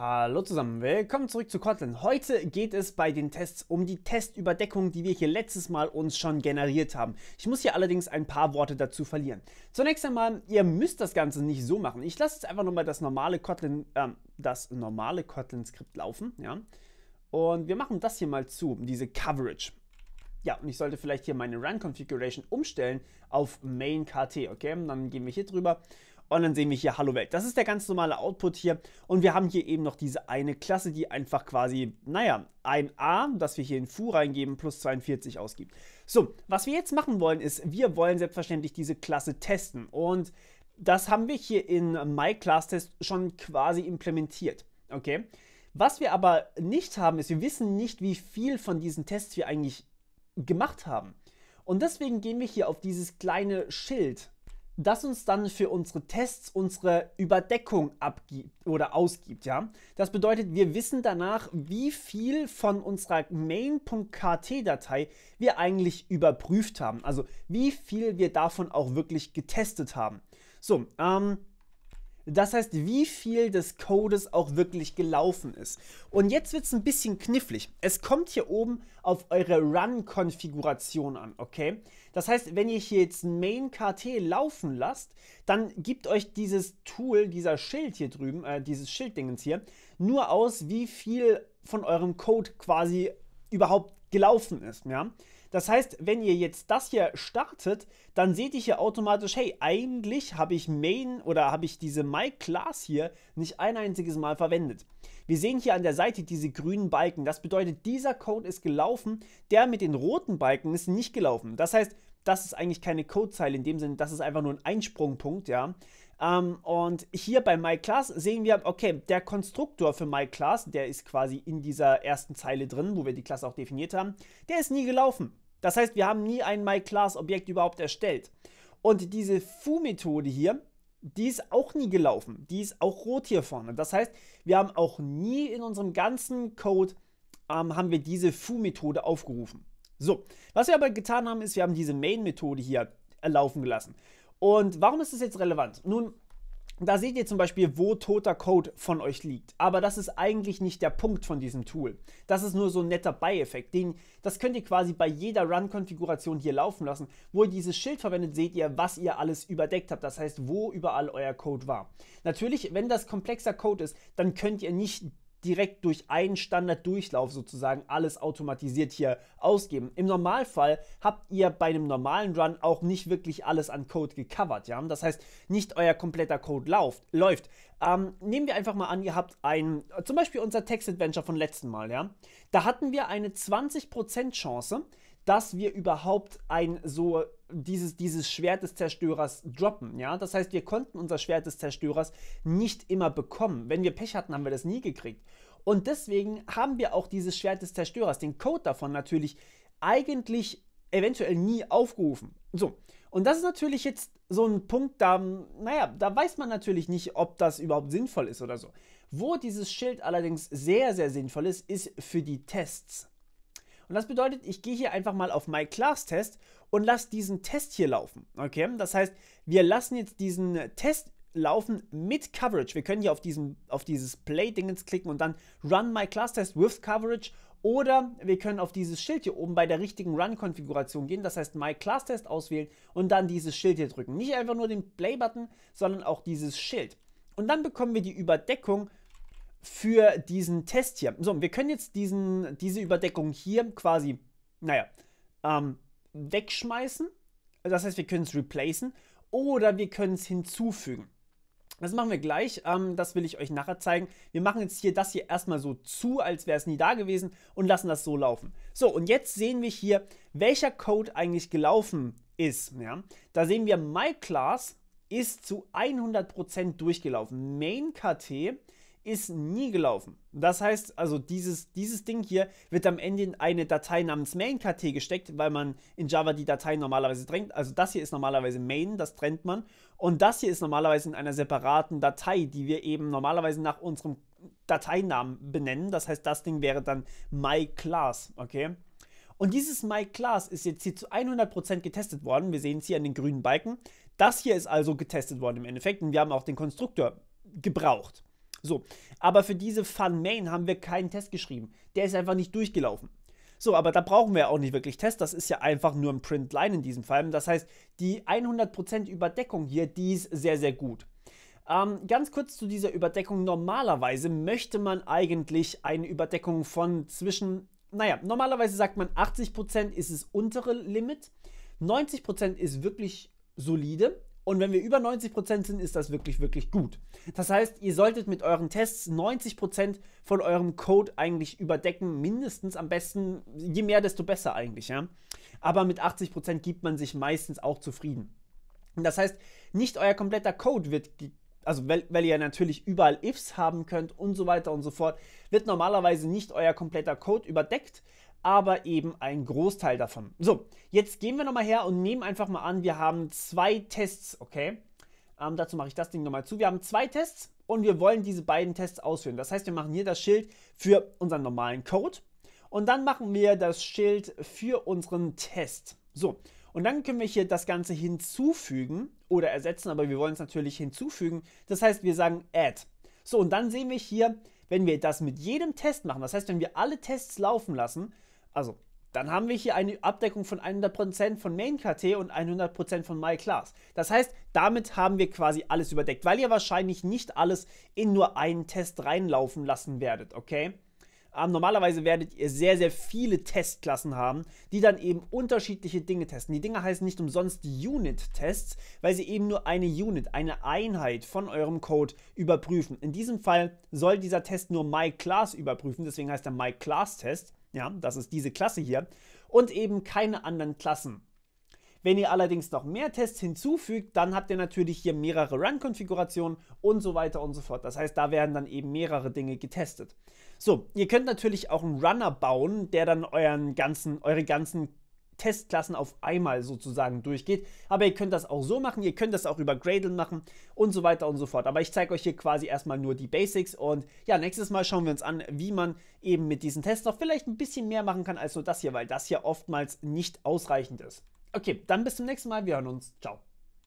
Hallo zusammen, willkommen zurück zu Kotlin. Heute geht es bei den Tests um die Testüberdeckung, die wir hier letztes Mal uns schon generiert haben. Ich muss hier allerdings ein paar Worte dazu verlieren. Zunächst einmal, ihr müsst das Ganze nicht so machen. Ich lasse jetzt einfach nochmal das normale Kotlin, äh, das normale Kotlin-Skript laufen, ja. Und wir machen das hier mal zu, diese Coverage. Ja, und ich sollte vielleicht hier meine Run-Configuration umstellen auf Main-KT, okay? Und dann gehen wir hier drüber und dann sehen wir hier Hallo Welt. Das ist der ganz normale Output hier. Und wir haben hier eben noch diese eine Klasse, die einfach quasi, naja, ein A, das wir hier in Foo reingeben, plus 42 ausgibt. So, was wir jetzt machen wollen, ist, wir wollen selbstverständlich diese Klasse testen. Und das haben wir hier in MyClassTest schon quasi implementiert. Okay? Was wir aber nicht haben, ist, wir wissen nicht, wie viel von diesen Tests wir eigentlich gemacht haben. Und deswegen gehen wir hier auf dieses kleine Schild das uns dann für unsere Tests unsere Überdeckung abgibt oder ausgibt, ja. Das bedeutet, wir wissen danach, wie viel von unserer main.kt-Datei wir eigentlich überprüft haben. Also wie viel wir davon auch wirklich getestet haben. So, ähm, das heißt, wie viel des Codes auch wirklich gelaufen ist. Und jetzt wird es ein bisschen knifflig. Es kommt hier oben auf eure Run-Konfiguration an, okay? Das heißt, wenn ihr hier jetzt Main KT laufen lasst, dann gibt euch dieses Tool, dieser Schild hier drüben, äh, dieses Schilddingens hier, nur aus, wie viel von eurem Code quasi überhaupt gelaufen ist, ja? Das heißt, wenn ihr jetzt das hier startet, dann seht ihr hier automatisch, hey, eigentlich habe ich Main oder habe ich diese My Class hier nicht ein einziges Mal verwendet. Wir sehen hier an der Seite diese grünen Balken. Das bedeutet, dieser Code ist gelaufen, der mit den roten Balken ist nicht gelaufen. Das heißt, das ist eigentlich keine Codezeile in dem Sinne, das ist einfach nur ein Einsprungpunkt, ja. Ähm, und hier bei MyClass sehen wir, okay, der Konstruktor für MyClass, der ist quasi in dieser ersten Zeile drin, wo wir die Klasse auch definiert haben, der ist nie gelaufen. Das heißt, wir haben nie ein MyClass-Objekt überhaupt erstellt. Und diese foo-Methode hier, die ist auch nie gelaufen. Die ist auch rot hier vorne. Das heißt, wir haben auch nie in unserem ganzen Code ähm, haben wir diese foo-Methode aufgerufen. So, was wir aber getan haben, ist, wir haben diese Main-Methode hier laufen gelassen. Und warum ist das jetzt relevant? Nun, da seht ihr zum Beispiel, wo toter Code von euch liegt. Aber das ist eigentlich nicht der Punkt von diesem Tool. Das ist nur so ein netter Beieffekt. das könnt ihr quasi bei jeder Run-Konfiguration hier laufen lassen. Wo ihr dieses Schild verwendet, seht ihr, was ihr alles überdeckt habt. Das heißt, wo überall euer Code war. Natürlich, wenn das komplexer Code ist, dann könnt ihr nicht direkt durch einen Standarddurchlauf sozusagen alles automatisiert hier ausgeben. Im Normalfall habt ihr bei einem normalen Run auch nicht wirklich alles an Code gecovert, ja. Das heißt, nicht euer kompletter Code lauft, läuft. Ähm, nehmen wir einfach mal an, ihr habt ein, zum Beispiel unser Text-Adventure von letzten Mal, ja. Da hatten wir eine 20% Chance, dass wir überhaupt ein so dieses, dieses Schwert des Zerstörers droppen. Ja? Das heißt, wir konnten unser Schwert des Zerstörers nicht immer bekommen. Wenn wir Pech hatten, haben wir das nie gekriegt. Und deswegen haben wir auch dieses Schwert des Zerstörers, den Code davon natürlich, eigentlich eventuell nie aufgerufen. So, und das ist natürlich jetzt so ein Punkt, da, naja, da weiß man natürlich nicht, ob das überhaupt sinnvoll ist oder so. Wo dieses Schild allerdings sehr, sehr sinnvoll ist, ist für die Tests. Und das bedeutet, ich gehe hier einfach mal auf My Class Test und lasse diesen Test hier laufen. Okay, das heißt, wir lassen jetzt diesen Test laufen mit Coverage. Wir können hier auf, diesen, auf dieses Play-Dingens klicken und dann Run My Class Test with Coverage oder wir können auf dieses Schild hier oben bei der richtigen Run-Konfiguration gehen, das heißt My Class Test auswählen und dann dieses Schild hier drücken. Nicht einfach nur den Play-Button, sondern auch dieses Schild. Und dann bekommen wir die Überdeckung für diesen Test hier. So, wir können jetzt diesen, diese Überdeckung hier quasi, naja, ähm, wegschmeißen. Das heißt, wir können es replacen oder wir können es hinzufügen. Das machen wir gleich, ähm, das will ich euch nachher zeigen. Wir machen jetzt hier das hier erstmal so zu, als wäre es nie da gewesen und lassen das so laufen. So, und jetzt sehen wir hier, welcher Code eigentlich gelaufen ist. Ja? Da sehen wir, myClass ist zu 100% durchgelaufen. MainKT ist nie gelaufen. Das heißt, also dieses, dieses Ding hier wird am Ende in eine Datei namens main.kt gesteckt, weil man in Java die Dateien normalerweise drängt. Also das hier ist normalerweise main, das trennt man. Und das hier ist normalerweise in einer separaten Datei, die wir eben normalerweise nach unserem Dateinamen benennen. Das heißt, das Ding wäre dann myClass, okay? Und dieses MyClass ist jetzt hier zu 100% getestet worden. Wir sehen es hier an den grünen Balken. Das hier ist also getestet worden im Endeffekt und wir haben auch den Konstruktor gebraucht. So, aber für diese Fun Main haben wir keinen Test geschrieben. Der ist einfach nicht durchgelaufen. So, aber da brauchen wir auch nicht wirklich Test. Das ist ja einfach nur ein Print-Line in diesem Fall. Das heißt, die 100% Überdeckung hier, die ist sehr, sehr gut. Ähm, ganz kurz zu dieser Überdeckung. Normalerweise möchte man eigentlich eine Überdeckung von zwischen, naja, normalerweise sagt man 80% ist das untere Limit, 90% ist wirklich solide und wenn wir über 90% sind, ist das wirklich, wirklich gut. Das heißt, ihr solltet mit euren Tests 90% von eurem Code eigentlich überdecken. Mindestens am besten, je mehr, desto besser eigentlich. Ja? Aber mit 80% gibt man sich meistens auch zufrieden. das heißt, nicht euer kompletter Code wird, also weil, weil ihr natürlich überall Ifs haben könnt und so weiter und so fort, wird normalerweise nicht euer kompletter Code überdeckt, aber eben ein Großteil davon. So, jetzt gehen wir nochmal her und nehmen einfach mal an, wir haben zwei Tests, okay? Ähm, dazu mache ich das Ding nochmal zu. Wir haben zwei Tests und wir wollen diese beiden Tests ausführen. Das heißt, wir machen hier das Schild für unseren normalen Code und dann machen wir das Schild für unseren Test. So, und dann können wir hier das Ganze hinzufügen oder ersetzen, aber wir wollen es natürlich hinzufügen. Das heißt, wir sagen add. So, und dann sehen wir hier, wenn wir das mit jedem Test machen, das heißt, wenn wir alle Tests laufen lassen, also, dann haben wir hier eine Abdeckung von 100% von MainKT und 100% von MyClass. Das heißt, damit haben wir quasi alles überdeckt, weil ihr wahrscheinlich nicht alles in nur einen Test reinlaufen lassen werdet, okay? Ähm, normalerweise werdet ihr sehr, sehr viele Testklassen haben, die dann eben unterschiedliche Dinge testen. Die Dinge heißen nicht umsonst Unit-Tests, weil sie eben nur eine Unit, eine Einheit von eurem Code überprüfen. In diesem Fall soll dieser Test nur MyClass überprüfen, deswegen heißt er MyClass-Test. Ja, das ist diese Klasse hier. Und eben keine anderen Klassen. Wenn ihr allerdings noch mehr Tests hinzufügt, dann habt ihr natürlich hier mehrere Run-Konfigurationen und so weiter und so fort. Das heißt, da werden dann eben mehrere Dinge getestet. So, ihr könnt natürlich auch einen Runner bauen, der dann euren ganzen, eure ganzen Testklassen auf einmal sozusagen durchgeht. Aber ihr könnt das auch so machen, ihr könnt das auch über Gradle machen und so weiter und so fort. Aber ich zeige euch hier quasi erstmal nur die Basics und ja, nächstes Mal schauen wir uns an, wie man eben mit diesen Tests noch vielleicht ein bisschen mehr machen kann als nur das hier, weil das hier oftmals nicht ausreichend ist. Okay, dann bis zum nächsten Mal, wir hören uns. Ciao.